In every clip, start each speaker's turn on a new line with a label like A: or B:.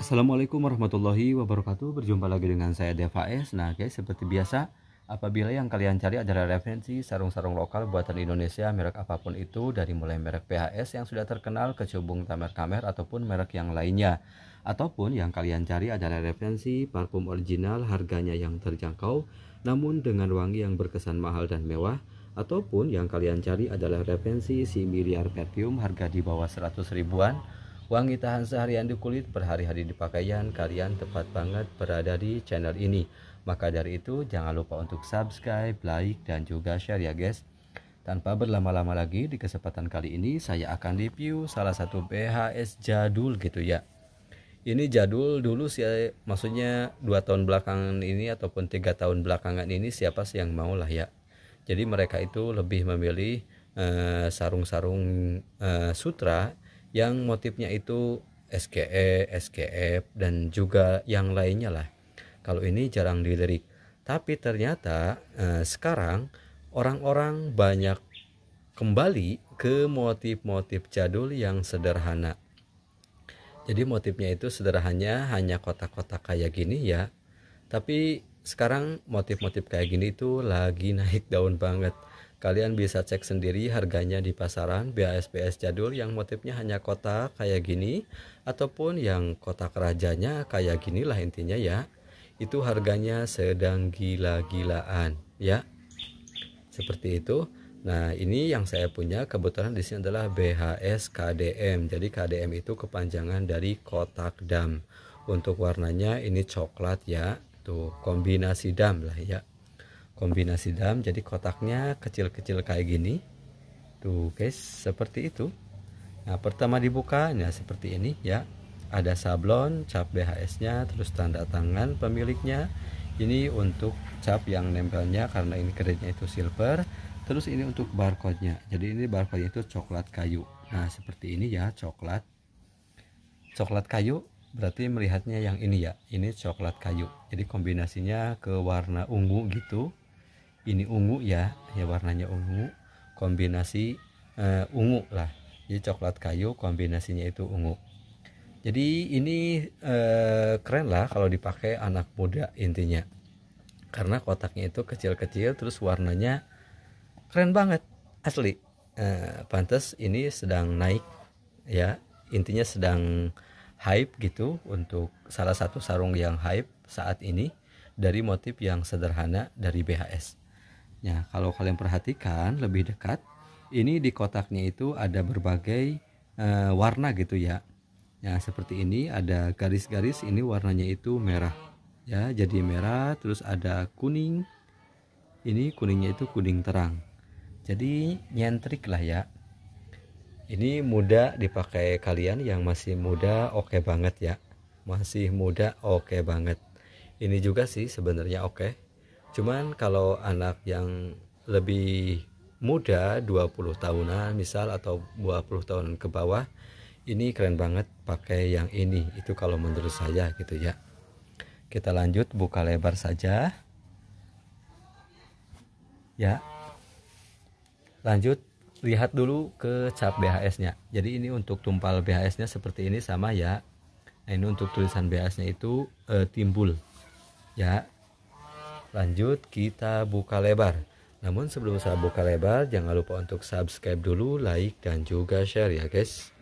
A: Assalamualaikum warahmatullahi wabarakatuh Berjumpa lagi dengan saya Deva S Nah guys seperti biasa Apabila yang kalian cari adalah referensi sarung-sarung lokal buatan Indonesia merek apapun itu dari mulai merek PHS yang sudah terkenal ke cubung tamer-kamer ataupun merek yang lainnya ataupun yang kalian cari adalah referensi parfum original harganya yang terjangkau namun dengan wangi yang berkesan mahal dan mewah ataupun yang kalian cari adalah referensi si miliar perfume harga di bawah 100 ribuan Wangi tahan seharian di kulit berhari-hari di pakaian kalian tepat banget berada di channel ini. Maka dari itu jangan lupa untuk subscribe, like, dan juga share ya guys. Tanpa berlama-lama lagi di kesempatan kali ini saya akan review salah satu BHS jadul gitu ya. Ini jadul dulu sih eh, maksudnya 2 tahun belakangan ini ataupun 3 tahun belakangan ini siapa sih yang mau lah ya. Jadi mereka itu lebih memilih eh, sarung-sarung uh, uh, sutra yang motifnya itu SGE, SGF dan juga yang lainnya lah. Kalau ini jarang dilirik. Tapi ternyata eh, sekarang orang-orang banyak kembali ke motif-motif jadul yang sederhana. Jadi motifnya itu sederhananya hanya kotak-kotak kayak gini ya. Tapi sekarang motif-motif kayak gini itu lagi naik daun banget. Kalian bisa cek sendiri harganya di pasaran BASPS jadul yang motifnya hanya kotak kayak gini ataupun yang kotak rajanya kayak gini lah intinya ya. Itu harganya sedang gila-gilaan ya. Seperti itu. Nah, ini yang saya punya kebetulan di sini adalah BHS KDM. Jadi KDM itu kepanjangan dari kotak dam. Untuk warnanya ini coklat ya. Tuh, kombinasi dam lah ya kombinasi dam jadi kotaknya kecil-kecil kayak gini tuh guys seperti itu nah pertama dibukanya seperti ini ya ada sablon cap BHS nya terus tanda tangan pemiliknya ini untuk cap yang nempelnya karena ini kreditnya itu silver terus ini untuk barcode nya jadi ini barcode itu coklat kayu nah seperti ini ya coklat coklat kayu berarti melihatnya yang ini ya ini coklat kayu jadi kombinasinya ke warna ungu gitu ini ungu ya ya warnanya ungu kombinasi uh, ungu lah jadi coklat kayu kombinasinya itu ungu jadi ini uh, keren lah kalau dipakai anak muda intinya karena kotaknya itu kecil-kecil terus warnanya keren banget asli uh, eh, pantas ini sedang naik ya intinya sedang hype gitu untuk salah satu sarung yang hype saat ini dari motif yang sederhana dari BHS. Ya, kalau kalian perhatikan lebih dekat, ini di kotaknya itu ada berbagai e, warna gitu ya. Ya, seperti ini ada garis-garis, ini warnanya itu merah. Ya, jadi merah, terus ada kuning. Ini kuningnya itu kuning terang. Jadi nyentrik lah ya. Ini muda dipakai kalian yang masih muda oke okay banget ya. Masih muda oke okay banget. Ini juga sih sebenarnya oke. Okay. Cuman kalau anak yang lebih muda 20 tahunan misal atau 20 tahun ke bawah ini keren banget pakai yang ini itu kalau menurut saya gitu ya kita lanjut buka lebar saja ya lanjut lihat dulu ke cap BHS nya jadi ini untuk tumpal BHS nya seperti ini sama ya nah, ini untuk tulisan BHS nya itu e, timbul ya Lanjut kita buka lebar. Namun sebelum saya buka lebar, jangan lupa untuk subscribe dulu, like, dan juga share ya guys.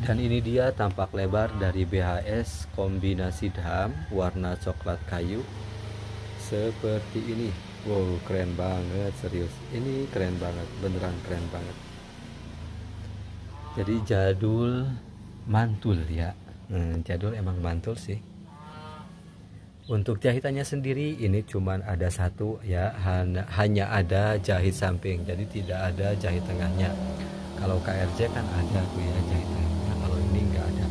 A: Dan ini dia tampak lebar dari BHS kombinasi daham warna coklat kayu. Seperti ini. Wow, keren banget, serius. Ini keren banget, beneran keren banget. Jadi jadul mantul ya. Hmm, jadul emang mantul sih. Untuk jahitannya sendiri ini cuma ada satu ya hanya ada jahit samping jadi tidak ada jahit tengahnya. Kalau KRJ kan ada tuh ya jahit tengahnya kalau ini enggak ada.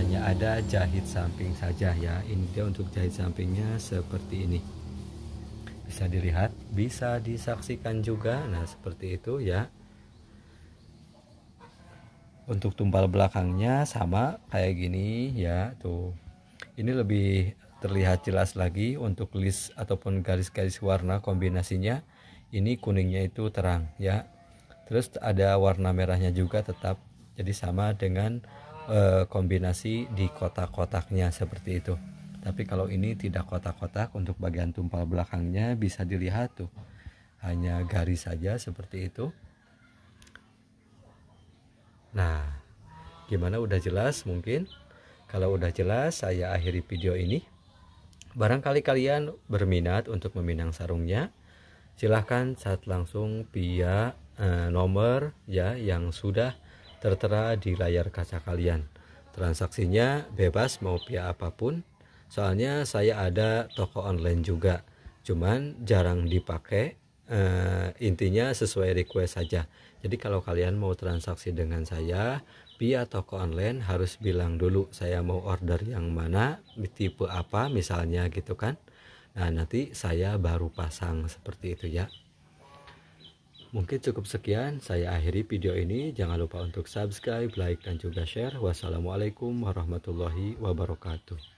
A: Hanya ada jahit samping saja ya. Ini dia untuk jahit sampingnya seperti ini. Bisa dilihat, bisa disaksikan juga. Nah, seperti itu ya. Untuk tumpal belakangnya sama kayak gini ya, tuh. Ini lebih terlihat jelas lagi untuk list ataupun garis-garis warna kombinasinya ini kuningnya itu terang ya terus ada warna merahnya juga tetap jadi sama dengan e, kombinasi di kotak-kotaknya seperti itu tapi kalau ini tidak kotak-kotak untuk bagian tumpal belakangnya bisa dilihat tuh hanya garis saja seperti itu nah gimana udah jelas mungkin kalau udah jelas saya akhiri video ini Barangkali kalian berminat untuk meminang sarungnya, silahkan saat langsung via eh, nomor ya yang sudah tertera di layar kaca kalian. Transaksinya bebas mau via apapun, soalnya saya ada toko online juga, cuman jarang dipakai uh, intinya sesuai request saja. Jadi kalau kalian mau transaksi dengan saya via toko online harus bilang dulu saya mau order yang mana, tipe apa misalnya gitu kan. Nah, nanti saya baru pasang seperti itu ya. Mungkin cukup sekian, saya akhiri video ini. Jangan lupa untuk subscribe, like, dan juga share. Wassalamualaikum warahmatullahi wabarakatuh.